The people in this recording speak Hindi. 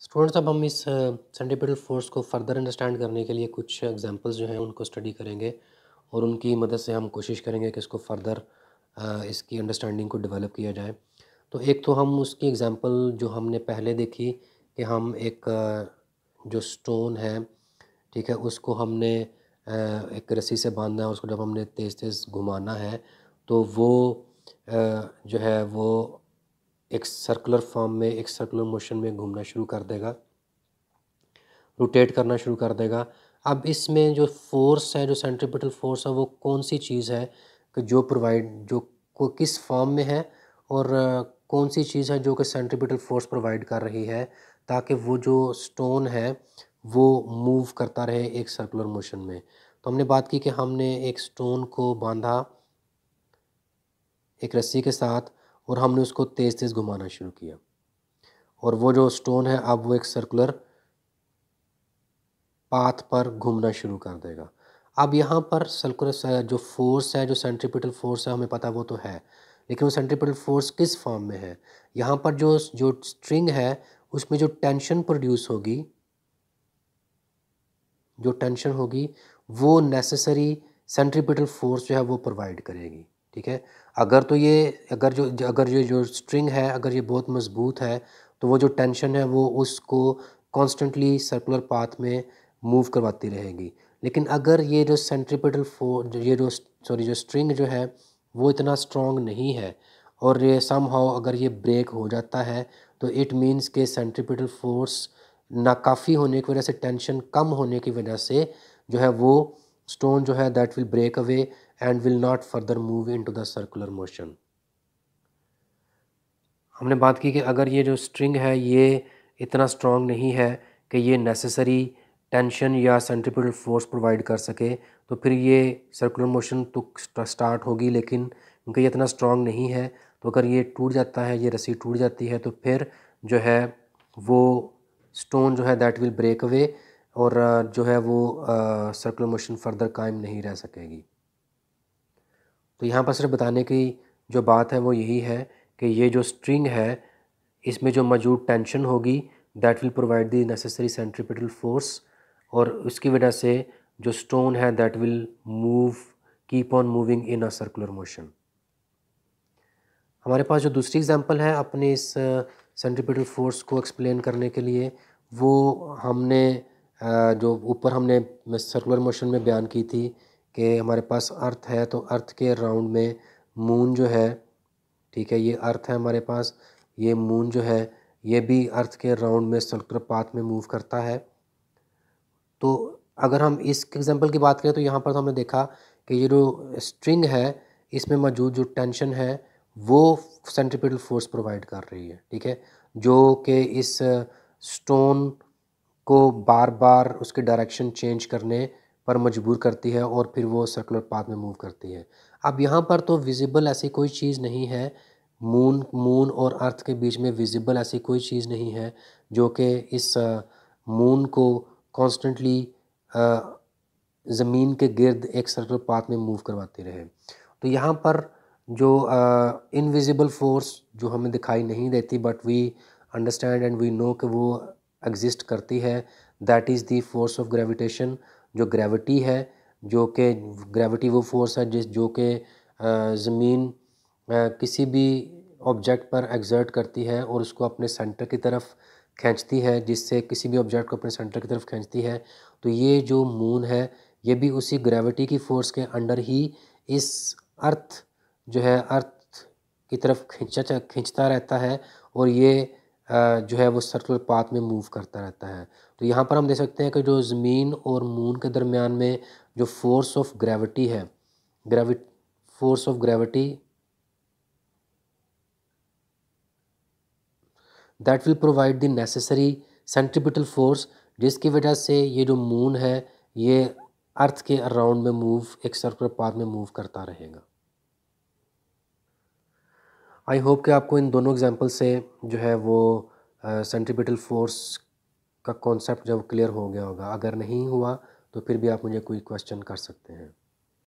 स्टूडेंट्स अब हम इस सेंटीपिटल फोर्स को फर्दर अंडरस्टैंड करने के लिए कुछ एग्जांपल्स जो हैं उनको स्टडी करेंगे और उनकी मदद से हम कोशिश करेंगे कि इसको फर्दर इसकी अंडरस्टैंडिंग को डेवलप किया जाए तो एक तो हम उसकी एग्जांपल जो हमने पहले देखी कि हम एक जो स्टोन है ठीक है उसको हमने एक रस्सी से बांधना है उसको जब हमने तेज़ तेज़ घुमाना है तो वो जो है वो एक सर्कुलर फॉर्म में एक सर्कुलर मोशन में घूमना शुरू कर देगा रोटेट करना शुरू कर देगा अब इसमें जो फोर्स है जो सेंट्रिपिटल फोर्स है वो कौन सी चीज़ है कि जो प्रोवाइड जो को किस फॉर्म में है और कौन सी चीज़ है जो कि सेंट्रिपिटल फोर्स प्रोवाइड कर रही है ताकि वो जो स्टोन है वो मूव करता रहे एक सर्कुलर मोशन में तो हमने बात की कि हमने एक स्टोन को बांधा एक रस्सी के साथ और हमने उसको तेज़ तेज़ घुमाना शुरू किया और वो जो स्टोन है अब वो एक सर्कुलर पाथ पर घूमना शुरू कर देगा अब यहाँ पर सर्कुलर जो फोर्स है जो सेंट्रीपिटल फोर्स है हमें पता वो तो है लेकिन वो सेंट्रीपिटल फोर्स किस फॉर्म में है यहाँ पर जो जो स्ट्रिंग है उसमें जो टेंशन प्रोड्यूस होगी जो टेंशन होगी वो नेसेसरी सेंट्रीपिटल फोर्स जो है वो प्रोवाइड करेगी ठीक है अगर तो ये अगर जो अगर ये जो स्ट्रिंग है अगर ये बहुत मज़बूत है तो वो जो टेंशन है वो उसको कॉन्स्टेंटली सर्कुलर पाथ में मूव करवाती रहेगी लेकिन अगर ये जो सेंट्रीपिटल फो ये जो सॉरी जो स्ट्रिंग जो है वो इतना स्ट्रॉन्ग नहीं है और ये सम हाउ अगर ये ब्रेक हो जाता है तो इट मीन्स के सेंट्रीपिटल फोर्स नाकाफ़ी होने की वजह से टेंशन कम होने की वजह से जो है वो स्टोन जो है that will break away and will not further move into the circular motion हमने बात की कि अगर ये जो स्ट्रिंग है ये इतना स्ट्रॉन्ग नहीं है कि ये नेसेसरी टेंशन या सेंट्रिपिटल फोर्स प्रोवाइड कर सके तो फिर ये सर्कुलर मोशन तो स्टार्ट होगी लेकिन क्योंकि ये इतना स्ट्रॉन्ग नहीं है तो अगर ये टूट जाता है ये रस्सी टूट जाती है तो फिर जो है वो स्टोन जो है दैट विल ब्रेक अवे और जो है वो सर्कुलर मोशन फर्दर कायम नहीं रह सकेगी तो यहाँ पर सिर्फ बताने की जो बात है वो यही है कि ये जो स्ट्रिंग है इसमें जो मौजूद टेंशन होगी that will provide the necessary centripetal force और उसकी वजह से जो स्टोन है that will move keep on moving in a circular motion हमारे पास जो दूसरी एग्जांपल है अपने इस uh, फोर्स को एक्सप्लेन करने के लिए वो हमने जो ऊपर हमने सर्कुलर मोशन में बयान की थी कि हमारे पास अर्थ है तो अर्थ के राउंड में मून जो है ठीक है ये अर्थ है हमारे पास ये मून जो है ये भी अर्थ के राउंड में सर्कुलर पाथ में मूव करता है तो अगर हम इस एग्जांपल की बात करें तो यहाँ पर तो हमने देखा कि ये जो स्ट्रिंग है इसमें मौजूद जो टेंशन है वो सेंट्रिपिटल फोर्स प्रोवाइड कर रही है ठीक है जो कि इस स्टोन को बार बार उसके डायरेक्शन चेंज करने पर मजबूर करती है और फिर वो सर्कुलर पाथ में मूव करती है अब यहाँ पर तो विजिबल ऐसी कोई चीज़ नहीं है मून मून और अर्थ के बीच में विजिबल ऐसी कोई चीज़ नहीं है जो कि इस मून को कॉन्स्टेंटली ज़मीन के गिर्द एक सर्कुलर पाथ में मूव करवाती रहे तो यहाँ पर जो इनविजिबल फोर्स जो हमें दिखाई नहीं देती but we understand and we know कि वो एग्जिस्ट करती है that is the force of gravitation जो ग्रेविटी है जो कि ग्रेविटी वो फोर्स है जिस जो कि ज़मीन किसी भी ऑब्जेक्ट पर एग्जर्ट करती है और उसको अपने सेंटर की तरफ खींचती है जिससे किसी भी ऑब्जेक्ट को अपने सेंटर की तरफ खींचती है तो ये जो मून है ये भी उसी ग्रेविटी की फ़ोर्स के अंडर ही इस अर्थ जो है अर्थ की तरफ खींचा खींचता रहता है और ये जो है वो सर्कुलर पाथ में मूव करता रहता है तो यहाँ पर हम देख सकते हैं कि जो ज़मीन और मून के दरमियान में जो फोर्स ऑफ ग्रेविटी है gravity force of gravity that will provide the necessary centripetal force जिसकी वजह से ये जो मून है ये अर्थ के अराउंड में मूव एक सर्कुलर पाथ में मूव करता रहेगा आई होप कि आपको इन दोनों एग्जांपल से जो है वो सेंट्रीपिटल फोर्स का कॉन्सेप्ट जब क्लियर हो गया होगा अगर नहीं हुआ तो फिर भी आप मुझे कोई क्वेश्चन कर सकते हैं